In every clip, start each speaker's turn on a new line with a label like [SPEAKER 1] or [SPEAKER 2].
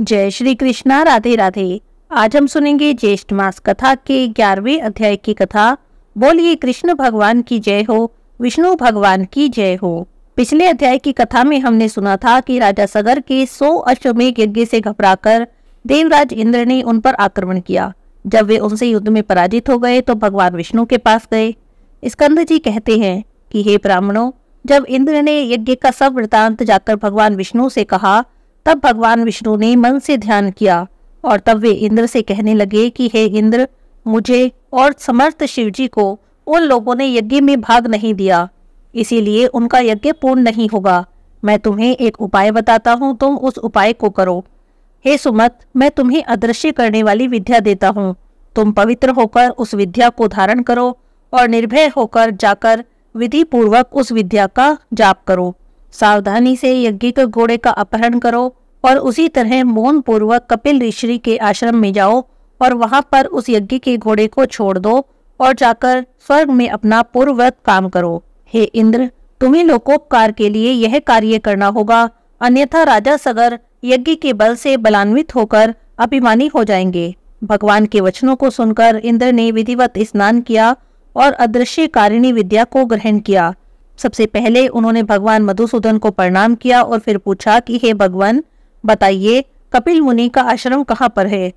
[SPEAKER 1] जय श्री कृष्णा राधे राधे आज हम सुनेंगे ज्येष्ठ मास कथा के ग्यारहवें अध्याय की कथा बोलिए कृष्ण भगवान की जय हो विष्णु भगवान की जय हो पिछले अध्याय की कथा में हमने सुना था कि राजा सगर के सौ अश्वमेघ यज्ञ से घबराकर देवराज इंद्र ने उन पर आक्रमण किया जब वे उनसे युद्ध में पराजित हो गए तो भगवान विष्णु के पास गए स्कंद जी कहते हैं कि हे ब्राह्मणों जब इंद्र ने यज्ञ का सब वृतांत जाकर भगवान विष्णु से कहा तब भगवान विष्णु ने मन से ध्यान किया और तब वे इंद्र से कहने लगे कि हे इंद्र मुझे और समर्थ शिव जी को उन लोगों ने यज्ञ में भाग नहीं दिया इसीलिए उनका यज्ञ पूर्ण नहीं होगा मैं तुम्हें एक उपाय बताता हूँ तुम उस उपाय को करो हे सुमत मैं तुम्हें अदृश्य करने वाली विद्या देता हूँ तुम पवित्र होकर उस विद्या को धारण करो और निर्भय होकर जाकर विधि पूर्वक उस विद्या का जाप करो सावधानी से यज्ञ के घोड़े का अपहरण करो और उसी तरह मौन पूर्वक कपिल ऋषि के आश्रम में जाओ और वहां पर उस यज्ञ के घोड़े को छोड़ दो और जाकर स्वर्ग में अपना पूर्ववत काम करो हे इंद्र तुम्हें लोकोपकार के लिए यह कार्य करना होगा अन्यथा राजा सगर यज्ञ के बल से बलान्वित होकर अभिमानी हो जाएंगे भगवान के वचनों को सुनकर इंद्र ने विधिवत स्नान किया और अदृश्य कारिणी विद्या को ग्रहण किया सबसे पहले उन्होंने भगवान मधुसूदन को प्रणाम किया और फिर पूछा कि हे भगवान बताइए कपिल मुनि का आश्रम कहाँ पर है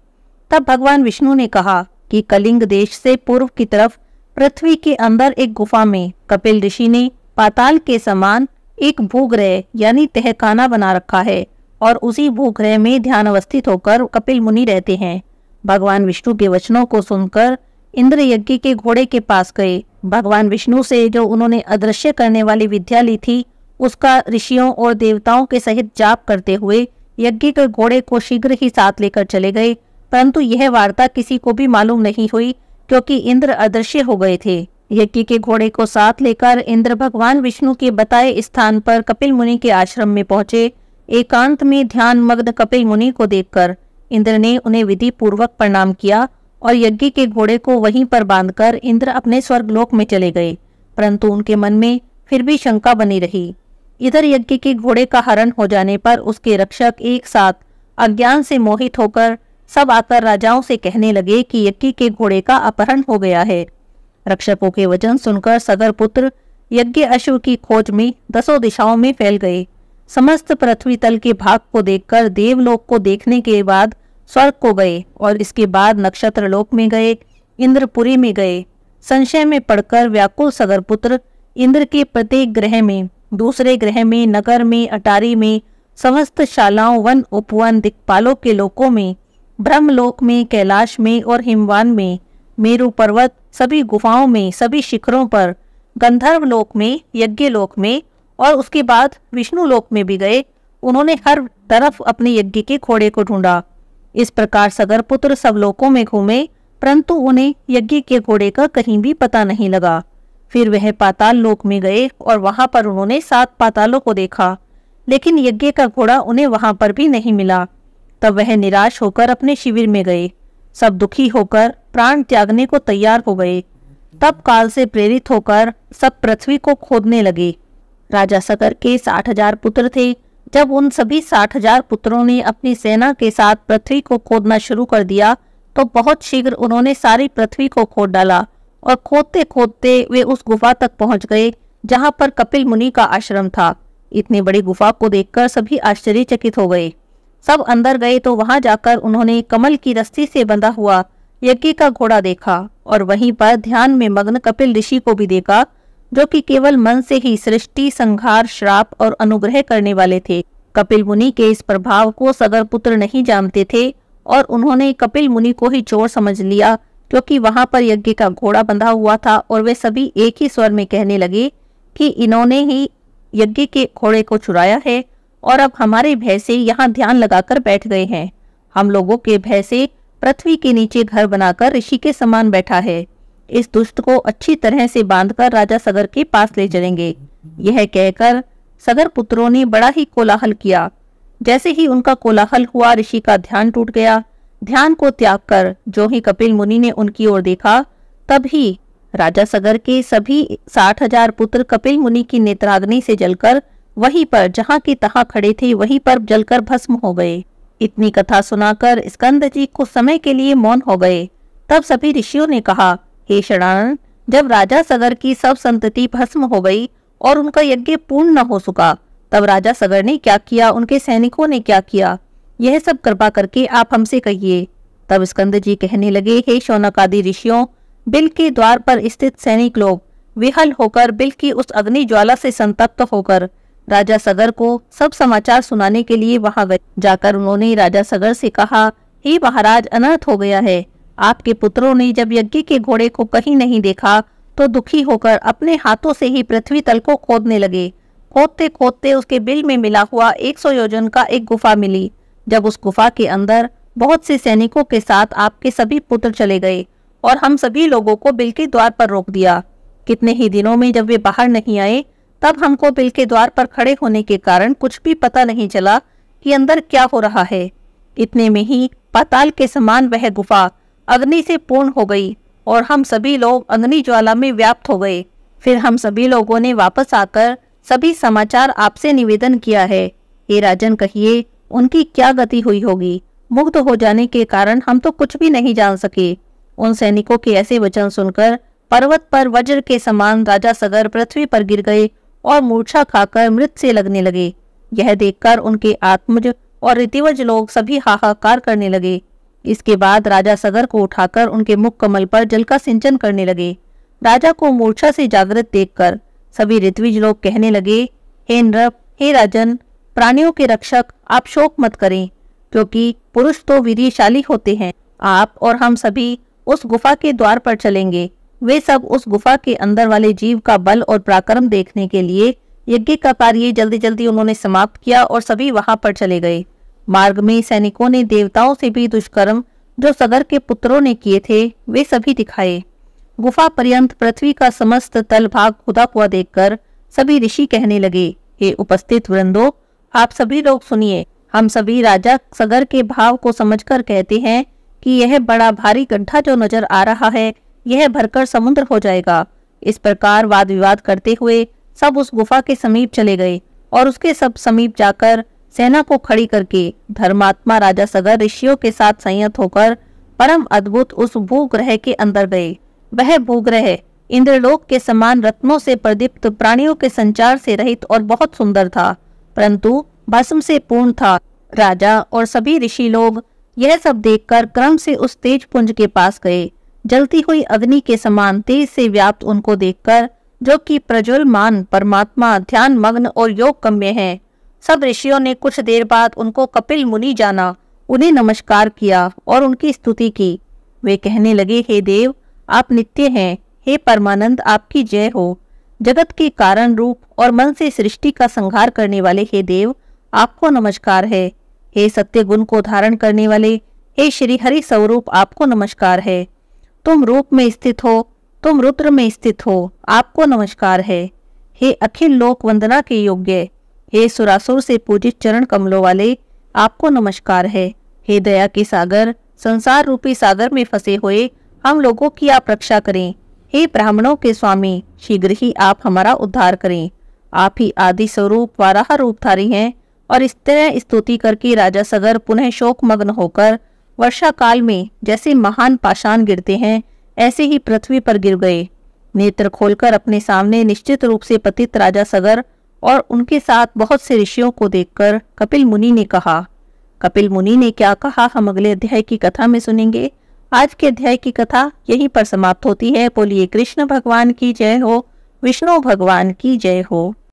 [SPEAKER 1] तब भगवान विष्णु ने कहा कि कलिंग देश से पूर्व की तरफ पृथ्वी के अंदर एक गुफा में कपिल ऋषि ने पाताल के समान एक भूग्रह यानी तहखाना बना रखा है और उसी भूग्रह में ध्यान अवस्थित होकर कपिल मुनि रहते हैं भगवान विष्णु के वचनों को सुनकर इंद्र यज्ञ के घोड़े के पास गए भगवान विष्णु से जो उन्होंने अदृश्य करने वाली विद्या ली थी उसका ऋषियों और देवताओं के सहित जाप करते हुए यज्ञ के घोड़े को शीघ्र ही साथ लेकर चले गए परंतु यह वार्ता किसी को भी मालूम नहीं हुई क्योंकि इंद्र अदृश्य हो गए थे यज्ञ के घोड़े को साथ लेकर इंद्र भगवान विष्णु के बताए स्थान पर कपिल मुनि के आश्रम में पहुंचे एकांत में ध्यान मग्न कपिल मुनि को देखकर इंद्र ने उन्हें विधि पूर्वक प्रणाम किया और यज्ञ के घोड़े को वहीं पर बांधकर इंद्र अपने स्वर्गलोक में चले गए परंतु उनके मन में फिर भी शंका बनी रही इधर यज्ञ के घोड़े का हरण हो जाने पर उसके रक्षक एक साथ अज्ञान से मोहित होकर सब आकर राजाओं से कहने लगे कि यज्ञ के घोड़े का अपहरण हो गया है रक्षकों के वचन सुनकर सगर पुत्र यज्ञ अश्व की खोज में दसों दिशाओं में फैल गए समस्त पृथ्वी तल के भाग को देखकर देवलोक को देखने के बाद स्वर्ग को गए और इसके बाद नक्षत्र लोक में गए इंद्रपुरी में गए संशय में पढ़कर व्याकुल सगर पुत्र इंद्र के प्रत्येक ग्रह में दूसरे ग्रह में नगर में अटारी में समस्त शालाओं वन उपवन दिक्पालों के लोकों में ब्रह्मलोक में कैलाश में और हिमवान में मेरु पर्वत सभी गुफाओं में सभी शिखरों पर गंधर्व लोक में यज्ञ लोक में और उसके बाद विष्णु लोक में भी गए उन्होंने हर तरफ अपने यज्ञ के घोड़े को ढूंढा इस प्रकार सगर पुत्र सब लोगों में घूमे परंतु उन्हें यज्ञ के घोड़े का कहीं भी पता नहीं लगा फिर वह पाताल लोक में गए और वहां पर उन्होंने सात पातालों को देखा लेकिन यज्ञ का घोड़ा उन्हें वहां पर भी नहीं मिला तब वह निराश होकर अपने शिविर में गए सब दुखी होकर प्राण त्यागने को तैयार हो गए तब काल से प्रेरित होकर सब पृथ्वी को खोदने लगे राजा सगर के साठ हजार पुत्र थे जब उन सभी साठ हजार पुत्रों ने अपनी सेना के साथ पृथ्वी को खोदना शुरू कर दिया तो बहुत शीघ्र उन्होंने सारी पृथ्वी को खोद डाला और खोदते खोदते वे उस गुफा तक पहुंच गए जहां पर कपिल मुनि का आश्रम था इतनी बड़ी गुफा को देखकर सभी आश्चर्यचकित हो गए सब अंदर गए तो वहां जाकर उन्होंने कमल की रस्सी से बंधा हुआ यज्ञ का घोड़ा देखा और वहीं पर ध्यान में मग्न कपिल ऋषि को भी देखा जो कि केवल मन से ही सृष्टि संघार श्राप और अनुग्रह करने वाले थे कपिल मुनि के इस प्रभाव को सगर पुत्र नहीं जानते थे और उन्होंने कपिल मुनि को ही चोर समझ लिया क्योंकि वहां पर यज्ञ का घोड़ा बंधा हुआ था और वे सभी एक ही स्वर में कहने लगे कि इन्होंने ही यज्ञ के घोड़े को चुराया है और अब हमारे भैसे यहाँ ध्यान लगाकर बैठ गए हैं हम लोगों के भैसे पृथ्वी के नीचे घर बनाकर ऋषि के समान बैठा है इस दुष्ट को अच्छी तरह से बांधकर राजा सगर के पास ले चलेंगे यह कहकर सगर पुत्रों ने बड़ा ही कोलाहल किया जैसे ही उनका कोलाहल हुआ ऋषि का ध्यान टूट गया ध्यान को त्याग कर जो ही कपिल मुनि ने उनकी ओर देखा तब ही राजा सगर के सभी साठ हजार पुत्र कपिल मुनि की नेत्राग्नि से जलकर वहीं पर जहाँ की तहा खड़े थे वहीं पर जलकर भस्म हो गए इतनी कथा सुनाकर स्कंद जी को समय के लिए मौन हो गए तब सभी ऋषियों ने कहा हे शरण जब राजा सगर की सब संतति भस्म हो गई और उनका यज्ञ पूर्ण न हो सका तब राजा सगर ने क्या किया उनके सैनिकों ने क्या किया यह सब कृपा करके आप हमसे कहिए तब स्कंद जी कहने लगे हे शौनक आदि ऋषियों बिल के द्वार पर स्थित सैनिक लोग विहल होकर बिल की उस अग्नि ज्वाला से संतप्त होकर राजा सगर को सब समाचार सुनाने के लिए वहां गए जाकर उन्होंने राजा सगर से कहा हे महाराज अनर्थ हो गया है आपके पुत्रों ने जब यज्ञ के घोड़े को कहीं नहीं देखा तो दुखी होकर अपने हाथों से ही पृथ्वी तल को खोदने लगे खोदते खोदते उसके बिल में मिला हुआ एक सौ योजन का एक गुफा मिली जब उस गुफा के अंदर बहुत से सैनिकों के साथ आपके सभी पुत्र चले गए और हम सभी लोगों को बिल के द्वार पर रोक दिया कितने ही दिनों में जब वे बाहर नहीं आए तब हमको बिल के द्वार पर खड़े होने के कारण कुछ भी पता नहीं चला कि अंदर क्या हो रहा है इतने में ही पाताल के समान वह गुफा अग्नि से पूर्ण हो गई और हम सभी लोग अग्नि ज्वाला में व्याप्त हो गए फिर हम सभी लोगों ने वापस आकर सभी समाचार आपसे निवेदन किया है ये राजन कहिए उनकी क्या गति हुई होगी मुक्त हो जाने के कारण हम तो कुछ भी नहीं जान सके उन सैनिकों के ऐसे वचन सुनकर पर्वत पर वज्र के समान राजा सगर पृथ्वी पर गिर गए और मूर्छा खाकर मृत से लगने लगे यह देखकर उनके आत्मज और रीतिवज लोग सभी हाहाकार करने लगे इसके बाद राजा सगर को उठाकर उनके मुख कमल पर जल का सिंचन करने लगे राजा को मूर्छा से जागृत देखकर सभी ऋत्विज लोग कहने लगे हे नृप हे राजन प्राणियों के रक्षक आप शोक मत करें क्योंकि पुरुष तो वीरशाली होते हैं आप और हम सभी उस गुफा के द्वार पर चलेंगे वे सब उस गुफा के अंदर वाले जीव का बल और पराक्रम देखने के लिए यज्ञ का कार्य जल्दी जल्दी उन्होंने समाप्त किया और सभी वहां पर चले गए मार्ग में सैनिकों ने देवताओं से भी दुष्कर्म जो सगर के पुत्रों ने किए थे वे सभी दिखाए गुफा पर्यंत पृथ्वी का समस्त तल भाग खुदा हुआ देखकर सभी ऋषि कहने लगे हे उपस्थित वृंदो आप सभी लोग सुनिए हम सभी राजा सगर के भाव को समझकर कहते हैं कि यह बड़ा भारी गड्ढा जो नजर आ रहा है यह भरकर समुद्र हो जाएगा इस प्रकार वाद विवाद करते हुए सब उस गुफा के समीप चले गए और उसके सब समीप जाकर सेना को खड़ी करके धर्मात्मा राजा सगर ऋषियों के साथ संयत होकर परम अद्भुत उस भूग्रह के अंदर गए वह भूग्रह इंद्रलोक के समान रत्नों से प्रदीप्त प्राणियों के संचार से रहित और बहुत सुंदर था परंतु भस्म से पूर्ण था राजा और सभी ऋषि लोग यह सब देखकर क्रम से उस तेज पुंज के पास गए जलती हुई अग्नि के समान तेज से व्याप्त उनको देखकर जो कि मान परमात्मा ध्यान मग्न और योग कम्य है सब ऋषियों ने कुछ देर बाद उनको कपिल मुनि जाना उन्हें नमस्कार किया और उनकी स्तुति की वे कहने लगे हे देव आप नित्य हैं हे परमानंद आपकी जय हो जगत के कारण रूप और मन से सृष्टि का संहार करने वाले हे देव आपको नमस्कार है हे सत्य गुण को धारण करने वाले हे श्रीहरि स्वरूप आपको नमस्कार है तुम रूप में स्थित हो तुम रुद्र में स्थित हो आपको नमस्कार है हे अखिल लोक वंदना के योग्य हे सुरासुर से पूजित चरण कमलों वाले आपको नमस्कार है हे दया के सागर संसार रूपी सागर में फंसे हुए हम लोगों की आप रक्षा करें हे ब्राह्मणों के स्वामी शीघ्र ही आप हमारा उद्धार करें आप ही आदि स्वरूप वाराह रूपधारी हैं और इस तरह स्तुति करके राजा सगर पुनः शोक मग्न होकर वर्षा काल में जैसे महान पाषाण गिरते हैं ऐसे ही पृथ्वी पर गिर गए नेत्र खोलकर अपने सामने निश्चित रूप से पतित राजा सगर और उनके साथ बहुत से ऋषियों को देखकर कपिल मुनि ने कहा कपिल मुनि ने क्या कहा हम अगले अध्याय की कथा में सुनेंगे आज के अध्याय की कथा यहीं पर समाप्त होती है बोलिए कृष्ण भगवान की जय हो विष्णु भगवान की जय हो